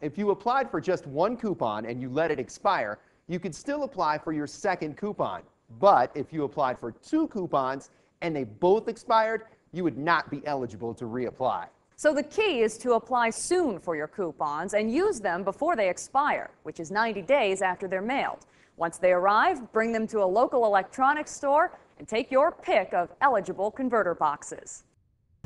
if you applied for just one coupon and you let it expire, you could still apply for your second coupon. But if you applied for two coupons and they both expired, you would not be eligible to reapply. So the key is to apply soon for your coupons and use them before they expire, which is 90 days after they're mailed. Once they arrive, bring them to a local electronics store and take your pick of eligible converter boxes.